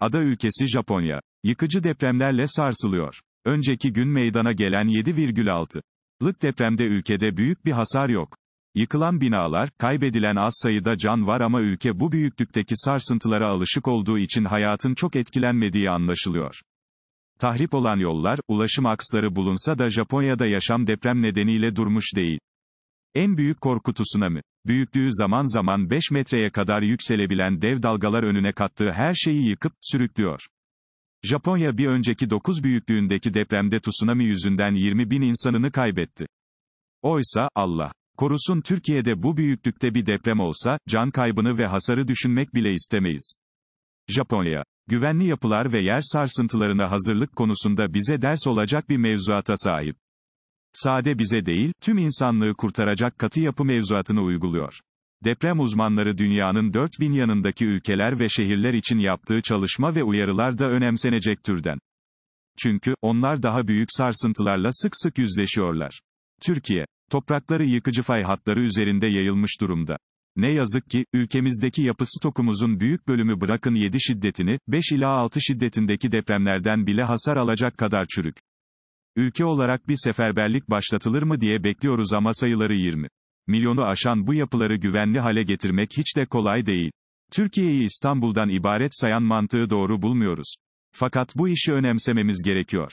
Ada ülkesi Japonya. Yıkıcı depremlerle sarsılıyor. Önceki gün meydana gelen 7,6'lık depremde ülkede büyük bir hasar yok. Yıkılan binalar, kaybedilen az sayıda can var ama ülke bu büyüklükteki sarsıntılara alışık olduğu için hayatın çok etkilenmediği anlaşılıyor. Tahrip olan yollar, ulaşım aksları bulunsa da Japonya'da yaşam deprem nedeniyle durmuş değil. En büyük korku tsunami büyüklüğü zaman zaman 5 metreye kadar yükselebilen dev dalgalar önüne kattığı her şeyi yıkıp, sürüklüyor. Japonya bir önceki 9 büyüklüğündeki depremde tsunami yüzünden 20 bin insanını kaybetti. Oysa, Allah korusun Türkiye'de bu büyüklükte bir deprem olsa, can kaybını ve hasarı düşünmek bile istemeyiz. Japonya, güvenli yapılar ve yer sarsıntılarına hazırlık konusunda bize ders olacak bir mevzuata sahip sade bize değil, tüm insanlığı kurtaracak katı yapı mevzuatını uyguluyor. Deprem uzmanları dünyanın 4000 yanındaki ülkeler ve şehirler için yaptığı çalışma ve uyarılar da önemsenecek türden. Çünkü, onlar daha büyük sarsıntılarla sık sık yüzleşiyorlar. Türkiye, toprakları yıkıcı fay hatları üzerinde yayılmış durumda. Ne yazık ki, ülkemizdeki yapı stokumuzun büyük bölümü bırakın 7 şiddetini, 5 ila 6 şiddetindeki depremlerden bile hasar alacak kadar çürük. Ülke olarak bir seferberlik başlatılır mı diye bekliyoruz ama sayıları 20 milyonu aşan bu yapıları güvenli hale getirmek hiç de kolay değil. Türkiye'yi İstanbul'dan ibaret sayan mantığı doğru bulmuyoruz. Fakat bu işi önemsememiz gerekiyor.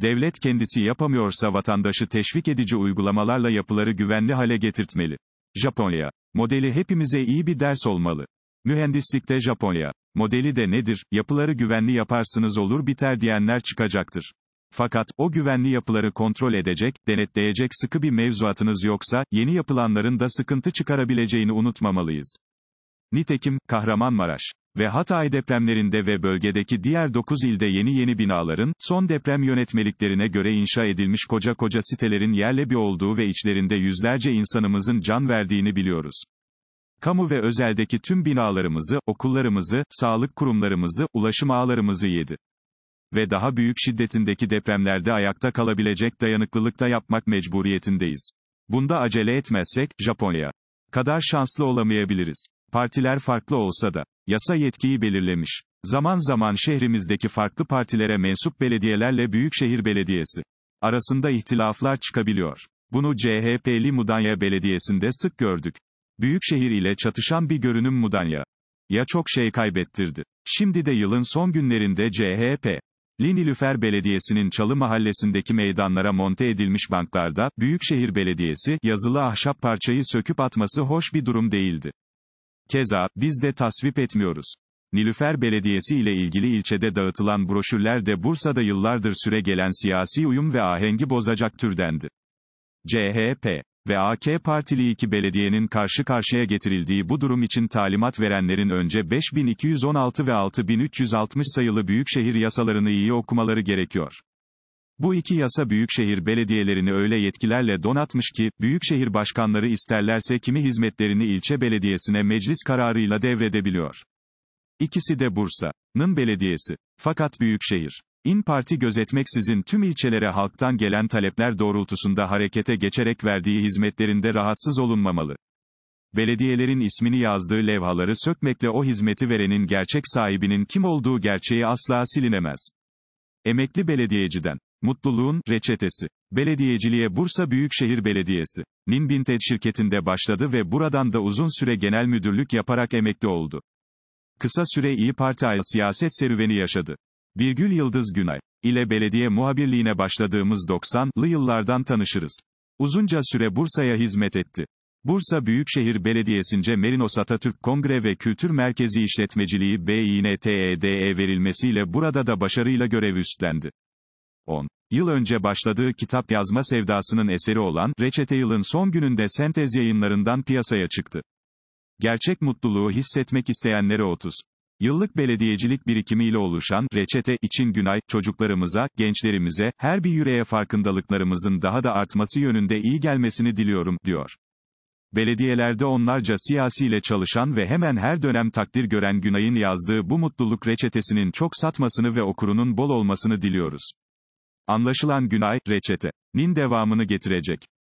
Devlet kendisi yapamıyorsa vatandaşı teşvik edici uygulamalarla yapıları güvenli hale getirtmeli. Japonya modeli hepimize iyi bir ders olmalı. Mühendislikte Japonya modeli de nedir? Yapıları güvenli yaparsınız olur biter diyenler çıkacaktır. Fakat, o güvenli yapıları kontrol edecek, denetleyecek sıkı bir mevzuatınız yoksa, yeni yapılanların da sıkıntı çıkarabileceğini unutmamalıyız. Nitekim, Kahramanmaraş ve Hatay depremlerinde ve bölgedeki diğer 9 ilde yeni yeni binaların, son deprem yönetmeliklerine göre inşa edilmiş koca koca sitelerin yerle bir olduğu ve içlerinde yüzlerce insanımızın can verdiğini biliyoruz. Kamu ve özeldeki tüm binalarımızı, okullarımızı, sağlık kurumlarımızı, ulaşım ağlarımızı yedi ve daha büyük şiddetindeki depremlerde ayakta kalabilecek dayanıklılıkta yapmak mecburiyetindeyiz. Bunda acele etmezsek, Japonya kadar şanslı olamayabiliriz. Partiler farklı olsa da, yasa yetkiyi belirlemiş. Zaman zaman şehrimizdeki farklı partilere mensup belediyelerle Büyükşehir Belediyesi arasında ihtilaflar çıkabiliyor. Bunu CHP'li Mudanya Belediyesi'nde sık gördük. Büyükşehir ile çatışan bir görünüm Mudanya ya çok şey kaybettirdi. Şimdi de yılın son günlerinde CHP Linilüfer Belediyesi'nin Çalı Mahallesi'ndeki meydanlara monte edilmiş banklarda, Büyükşehir Belediyesi, yazılı ahşap parçayı söküp atması hoş bir durum değildi. Keza, biz de tasvip etmiyoruz. Nilüfer Belediyesi ile ilgili ilçede dağıtılan broşürler de Bursa'da yıllardır süre gelen siyasi uyum ve ahengi bozacak türdendi. CHP ve AK Partili iki belediyenin karşı karşıya getirildiği bu durum için talimat verenlerin önce 5216 ve 6360 sayılı büyükşehir yasalarını iyi okumaları gerekiyor. Bu iki yasa büyükşehir belediyelerini öyle yetkilerle donatmış ki, büyükşehir başkanları isterlerse kimi hizmetlerini ilçe belediyesine meclis kararıyla devredebiliyor. İkisi de Bursa'nın belediyesi. Fakat büyükşehir İn Parti gözetmeksizin tüm ilçelere halktan gelen talepler doğrultusunda harekete geçerek verdiği hizmetlerinde rahatsız olunmamalı. Belediyelerin ismini yazdığı levhaları sökmekle o hizmeti verenin gerçek sahibinin kim olduğu gerçeği asla silinemez. Emekli belediyeciden. Mutluluğun reçetesi. Belediyeciliğe Bursa Büyükşehir Belediyesi. Nin Binted şirketinde başladı ve buradan da uzun süre genel müdürlük yaparak emekli oldu. Kısa süre İyi Parti siyaset serüveni yaşadı. Birgül Yıldız Günay ile belediye muhabirliğine başladığımız 90'lı yıllardan tanışırız. Uzunca süre Bursa'ya hizmet etti. Bursa Büyükşehir Belediyesi'nce Merinos Atatürk Kongre ve Kültür Merkezi İşletmeciliği BİNTEDE e verilmesiyle burada da başarıyla görev üstlendi. 10. Yıl önce başladığı kitap yazma sevdasının eseri olan, Reçete Yıl'ın son gününde sentez yayınlarından piyasaya çıktı. Gerçek mutluluğu hissetmek isteyenlere 30. Yıllık belediyecilik birikimiyle oluşan reçete için Günay, çocuklarımıza, gençlerimize, her bir yüreğe farkındalıklarımızın daha da artması yönünde iyi gelmesini diliyorum, diyor. Belediyelerde onlarca siyasiyle çalışan ve hemen her dönem takdir gören Günay'ın yazdığı bu mutluluk reçetesinin çok satmasını ve okurunun bol olmasını diliyoruz. Anlaşılan Günay, reçete, nin devamını getirecek.